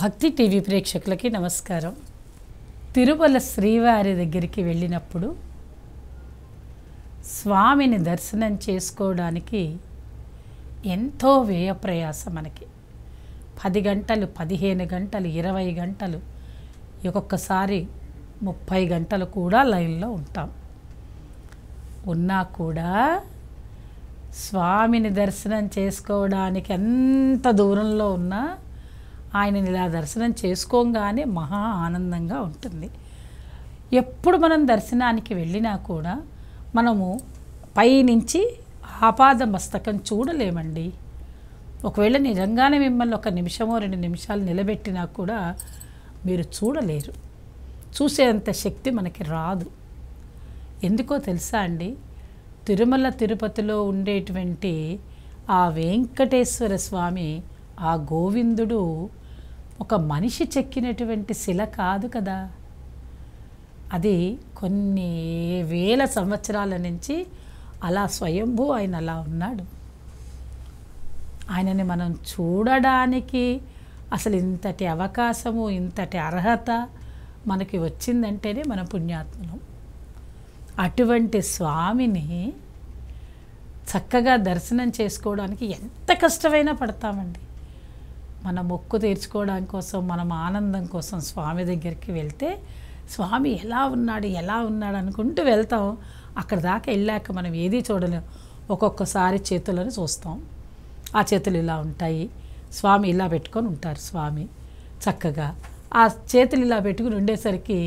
భక్తి టీవీ ప్రేక్షకులకి నమస్కారం తిరుమల శ్రీవారి దగ్గరికి వెళ్ళినప్పుడు స్వామిని దర్శనం చేసుకోవడానికి ఎంతో ప్రయాసం మనకి పది గంటలు పదిహేను గంటలు ఇరవై గంటలు ఒక్కొక్కసారి ముప్పై గంటలు కూడా లైన్లో ఉంటాం ఉన్నా కూడా స్వామిని దర్శనం చేసుకోవడానికి ఎంత దూరంలో ఉన్నా ఆయనని ఇలా దర్శనం చేసుకోగానే మహా ఆనందంగా ఉంటుంది ఎప్పుడు మనం దర్శనానికి వెళ్ళినా కూడా మనము పైనుంచి ఆపాద మస్తకం చూడలేమండి ఒకవేళ నిజంగానే మిమ్మల్ని ఒక నిమిషమో రెండు నిమిషాలు నిలబెట్టినా కూడా మీరు చూడలేరు చూసేంత శక్తి మనకి రాదు ఎందుకో తెలుసా అండి తిరుమల తిరుపతిలో ఉండేటువంటి ఆ వెంకటేశ్వర స్వామి ఆ గోవిందుడు ఒక మనిషి చెక్కినటువంటి శిల కాదు కదా అది కొన్ని వేల సంవత్సరాల నుంచి అలా స్వయంభూ ఆయన అలా ఉన్నాడు ఆయనని మనం చూడడానికి అసలు ఇంతటి అవకాశము ఇంతటి అర్హత మనకి వచ్చిందంటేనే మన పుణ్యాత్మను అటువంటి స్వామిని చక్కగా దర్శనం చేసుకోవడానికి ఎంత కష్టమైనా పడతామండి మన మొక్కు తీర్చుకోవడం కోసం మనం ఆనందం కోసం స్వామి దగ్గరికి వెళ్తే స్వామి ఎలా ఉన్నాడు ఎలా ఉన్నాడు అనుకుంటూ వెళ్తాం అక్కడ దాకా వెళ్ళాక మనం ఏది చూడలేం ఒక్కొక్కసారి చేతులను చూస్తాం ఆ చేతులు ఇలా ఉంటాయి స్వామి ఇలా పెట్టుకొని ఉంటారు స్వామి చక్కగా ఆ చేతులు ఇలా పెట్టుకుని ఉండేసరికి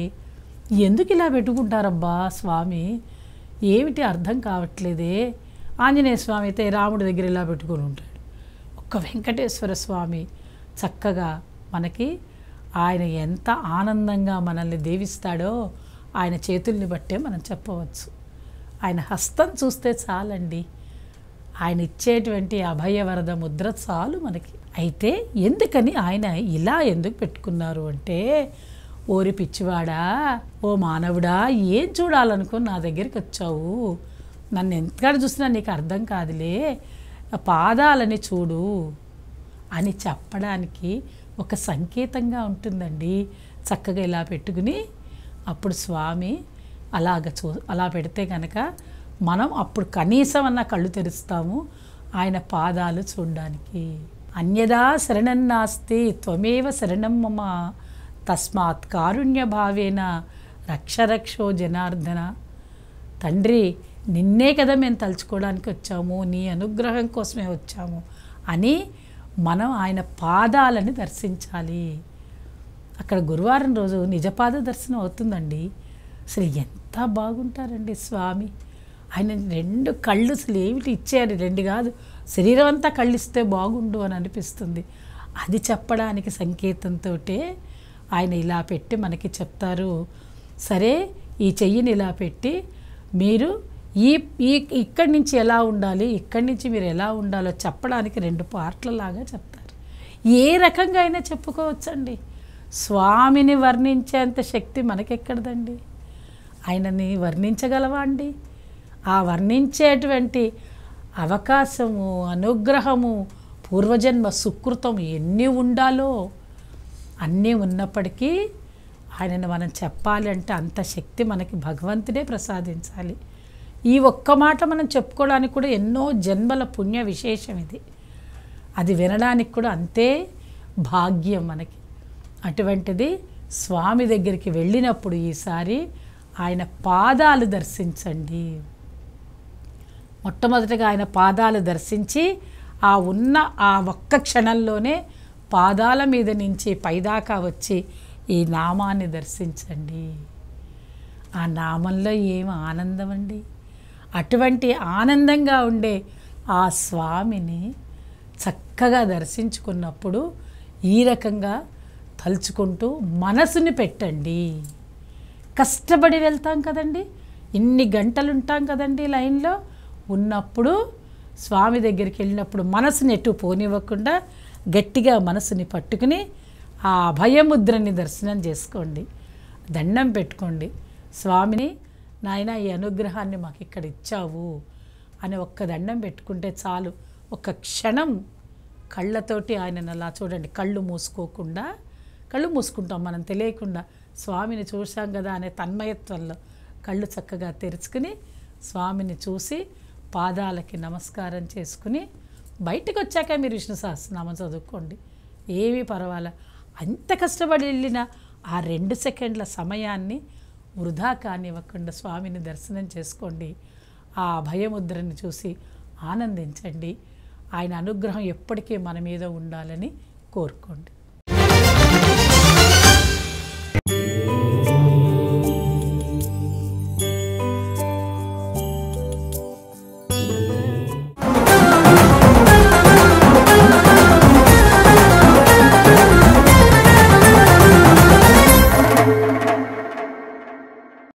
ఎందుకు ఇలా పెట్టుకుంటారబ్బా స్వామి ఏమిటి అర్థం కావట్లేదే ఆంజనేయ స్వామి అయితే రాముడి దగ్గర ఇలా పెట్టుకొని ఉంటాడు ఒక్క వెంకటేశ్వర స్వామి చక్కగా మనకి ఆయన ఎంత ఆనందంగా మనల్ని దీవిస్తాడో ఆయన చేతుల్ని బట్టే మనం చెప్పవచ్చు ఆయన హస్తం చూస్తే చాలండి ఆయన ఇచ్చేటువంటి అభయవరద ముద్ర చాలు మనకి అయితే ఎందుకని ఆయన ఇలా ఎందుకు పెట్టుకున్నారు అంటే ఓరి పిచ్చివాడా ఓ మానవుడా ఏం చూడాలనుకుని నా దగ్గరికి వచ్చావు నన్ను ఎంతగా చూసినా నీకు అర్థం కాదులే పాదాలని చూడు అని చెప్పడానికి ఒక సంకేతంగా ఉంటుందండి చక్కగా ఇలా పెట్టుకుని అప్పుడు స్వామి అలాగ చూ అలా పెడితే కనుక మనం అప్పుడు కనీసం అన్న కళ్ళు తెరుస్తాము ఆయన పాదాలు చూడడానికి అన్యదా శరణం నాస్తి త్వమేవ శరణం మమ తస్మాత్ కారుణ్య భావేన రక్షరక్షో జనార్దన తండ్రి నిన్నే కదా మేము తలుచుకోవడానికి వచ్చాము నీ అనుగ్రహం కోసమే వచ్చాము అని మనం ఆయన పాదాలని దర్శించాలి అక్కడ గురువారం రోజు నిజపాద దర్శనం అవుతుందండి అసలు ఎంత బాగుంటారండి స్వామి ఆయన రెండు కళ్ళు అసలు ఏమిటి ఇచ్చారు రెండు కాదు శరీరం అంతా కళ్ళు ఇస్తే బాగుండు అని అనిపిస్తుంది అది చెప్పడానికి సంకేతంతో ఆయన ఇలా పెట్టి మనకి చెప్తారు సరే ఈ చెయ్యిని ఇలా పెట్టి మీరు ఈ ఈ ఇక్కడి నుంచి ఎలా ఉండాలి ఇక్కడి నుంచి మీరు ఎలా ఉండాలో చెప్పడానికి రెండు పార్ట్లలాగా చెప్తారు ఏ రకంగా అయినా చెప్పుకోవచ్చండి స్వామిని వర్ణించేంత శక్తి మనకెక్కడదండి ఆయనని వర్ణించగలవా అండి ఆ వర్ణించేటువంటి అవకాశము అనుగ్రహము పూర్వజన్మ సుకృతం ఎన్ని ఉండాలో అన్నీ ఉన్నప్పటికీ ఆయనను మనం చెప్పాలి అంటే అంత శక్తి మనకి భగవంతుడే ప్రసాదించాలి ఈ ఒక్క మాట మనం చెప్పుకోవడానికి కూడా ఎన్నో జన్మల పుణ్య విశేషం ఇది అది వినడానికి కూడా అంతే భాగ్యం మనకి అటువంటిది స్వామి దగ్గరికి వెళ్ళినప్పుడు ఈసారి ఆయన పాదాలు దర్శించండి మొట్టమొదటిగా ఆయన పాదాలు దర్శించి ఆ ఉన్న ఆ ఒక్క క్షణంలోనే పాదాల మీద నుంచి పైదాకా వచ్చి ఈ నామాన్ని దర్శించండి ఆ నామంలో ఏం ఆనందం అండి అటువంటి ఆనందంగా ఉండే ఆ స్వామిని చక్కగా దర్శించుకున్నప్పుడు ఈ రకంగా తలుచుకుంటూ మనసుని పెట్టండి కష్టపడి వెళ్తాం కదండి ఇన్ని గంటలు ఉంటాం కదండి లైన్లో ఉన్నప్పుడు స్వామి దగ్గరికి వెళ్ళినప్పుడు మనసుని ఎటు పోనివ్వకుండా గట్టిగా మనసుని పట్టుకుని ఆ అభయముద్రని దర్శనం చేసుకోండి దండం పెట్టుకోండి స్వామిని నాయన ఈ అనుగ్రహాన్ని మాకు ఇక్కడ ఇచ్చావు అని ఒక్క దండం పెట్టుకుంటే చాలు ఒక క్షణం కళ్ళతోటి ఆయన అలా చూడండి కళ్ళు మూసుకోకుండా కళ్ళు మూసుకుంటాం మనం తెలియకుండా స్వామిని చూసాం కదా అనే తన్మయత్వంలో కళ్ళు చక్కగా తెరుచుకుని స్వామిని చూసి పాదాలకి నమస్కారం చేసుకుని బయటకు వచ్చాక మీరు విష్ణు సహస్రనామం చదువుకోండి ఏమీ పర్వాలే అంత కష్టపడి వెళ్ళిన ఆ రెండు సెకండ్ల సమయాన్ని వృధా కానివ్వకుండా స్వామిని దర్శనం చేసుకోండి ఆ అభయముద్రని చూసి ఆనందించండి ఆయన అనుగ్రహం ఎప్పటికీ మన మీద ఉండాలని కోరుకోండి